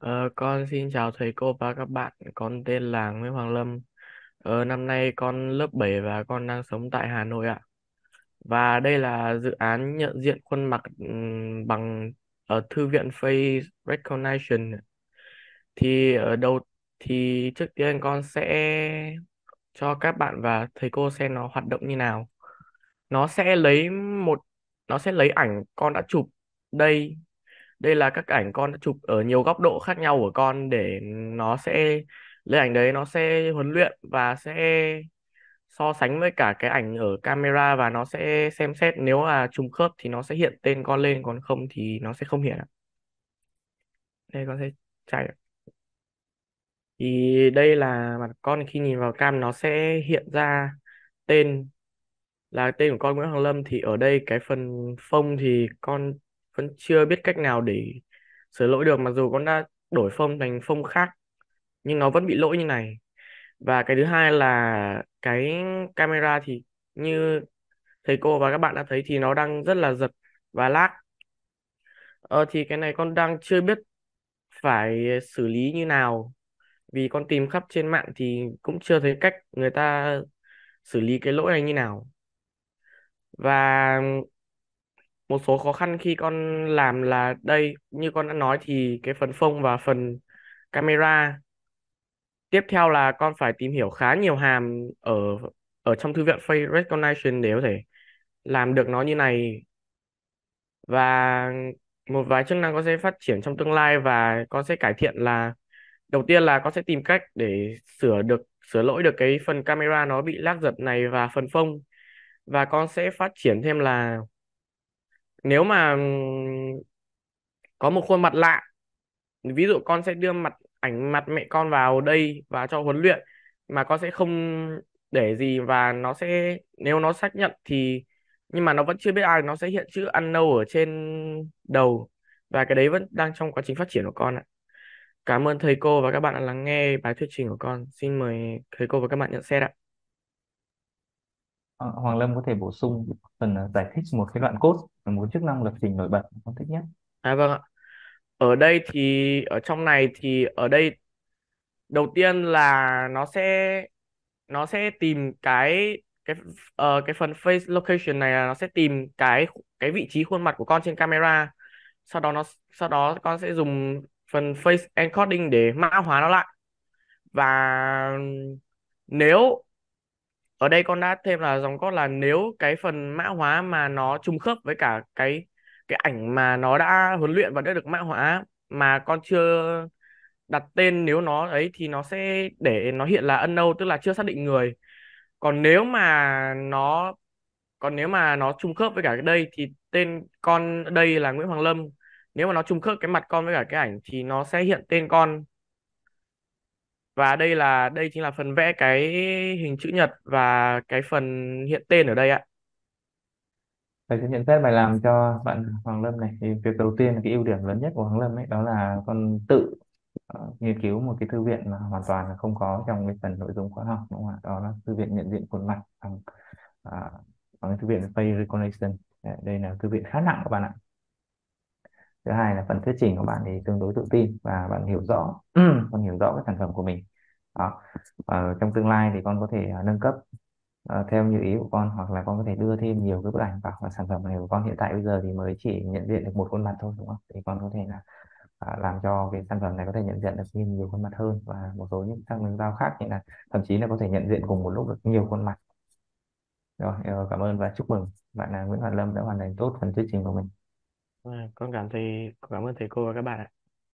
Ờ, con xin chào thầy cô và các bạn. Con tên là Nguyễn Hoàng Lâm. Ờ, năm nay con lớp 7 và con đang sống tại Hà Nội ạ. Và đây là dự án nhận diện khuôn mặt ừm, bằng ở ờ, thư viện Face Recognition. Thì ở đầu thì trước tiên con sẽ cho các bạn và thầy cô xem nó hoạt động như nào. Nó sẽ lấy một nó sẽ lấy ảnh con đã chụp đây đây là các ảnh con đã chụp ở nhiều góc độ khác nhau của con để nó sẽ lấy ảnh đấy nó sẽ huấn luyện và sẽ so sánh với cả cái ảnh ở camera và nó sẽ xem xét nếu là trùng khớp thì nó sẽ hiện tên con lên còn không thì nó sẽ không hiện ạ. Đây con sẽ chạy Thì đây là mặt con khi nhìn vào cam nó sẽ hiện ra tên là tên của con Nguyễn Hoàng Lâm thì ở đây cái phần phông thì con vẫn chưa biết cách nào để sửa lỗi được mặc dù con đã đổi phông thành phông khác nhưng nó vẫn bị lỗi như này và cái thứ hai là cái camera thì như thầy cô và các bạn đã thấy thì nó đang rất là giật và lag ờ, thì cái này con đang chưa biết phải xử lý như nào vì con tìm khắp trên mạng thì cũng chưa thấy cách người ta xử lý cái lỗi này như nào và một số khó khăn khi con làm là đây như con đã nói thì cái phần phông và phần camera tiếp theo là con phải tìm hiểu khá nhiều hàm ở ở trong thư viện face recognition để có thể làm được nó như này và một vài chức năng con sẽ phát triển trong tương lai và con sẽ cải thiện là đầu tiên là con sẽ tìm cách để sửa được sửa lỗi được cái phần camera nó bị lag giật này và phần phông và con sẽ phát triển thêm là nếu mà có một khuôn mặt lạ ví dụ con sẽ đưa mặt ảnh mặt mẹ con vào đây và cho huấn luyện mà con sẽ không để gì và nó sẽ nếu nó xác nhận thì nhưng mà nó vẫn chưa biết ai nó sẽ hiện chữ ăn nâu ở trên đầu và cái đấy vẫn đang trong quá trình phát triển của con ạ cảm ơn thầy cô và các bạn đã lắng nghe bài thuyết trình của con xin mời thầy cô và các bạn nhận xét ạ Ờ, Hoàng Lâm có thể bổ sung phần ờ, giải thích một cái đoạn code và một chức năng lập trình nổi bật con thích nhất. À vâng ạ. Ở đây thì ở trong này thì ở đây đầu tiên là nó sẽ nó sẽ tìm cái cái uh, cái phần face location này là nó sẽ tìm cái cái vị trí khuôn mặt của con trên camera. Sau đó nó sau đó con sẽ dùng phần face encoding để mã hóa nó lại. Và nếu ở đây con đã thêm là dòng code là nếu cái phần mã hóa mà nó trùng khớp với cả cái cái ảnh mà nó đã huấn luyện và đã được mã hóa mà con chưa đặt tên nếu nó ấy thì nó sẽ để nó hiện là ân unknown tức là chưa xác định người còn nếu mà nó còn nếu mà nó trùng khớp với cả cái đây thì tên con đây là Nguyễn Hoàng Lâm nếu mà nó trùng khớp cái mặt con với cả cái ảnh thì nó sẽ hiện tên con và đây là đây chính là phần vẽ cái hình chữ nhật và cái phần hiện tên ở đây ạ Thầy sẽ nhận xét bài làm cho bạn Hoàng Lâm này thì việc đầu tiên là cái ưu điểm lớn nhất của Hoàng Lâm ấy đó là con tự uh, nghiên cứu một cái thư viện mà hoàn toàn là không có trong cái phần nội dung khóa học đúng không ạ đó là thư viện nhận diện khuôn mặt bằng uh, bằng cái thư viện face recognition đây là thư viện khá nặng các bạn ạ thứ hai là phần thuyết trình của bạn thì tương đối tự tin và bạn hiểu rõ con ừ. hiểu rõ cái sản phẩm của mình đó và ờ, trong tương lai thì con có thể ờ, nâng cấp uh, theo như ý của con hoặc là con có thể đưa thêm nhiều cái bức ảnh vào và sản phẩm này của con hiện tại bây giờ thì mới chỉ nhận diện được một khuôn mặt thôi đúng không thì con có thể là uh, làm cho cái sản phẩm này có thể nhận diện được thêm nhiều khuôn mặt hơn và một số những nâng cao khác như là thậm chí là có thể nhận diện cùng một lúc được nhiều khuôn mặt rồi cảm ơn và chúc mừng bạn là Nguyễn Hoàng Lâm đã hoàn thành tốt phần thuyết trình của mình À, con cảm thấy cảm ơn thầy cô và các bạn ạ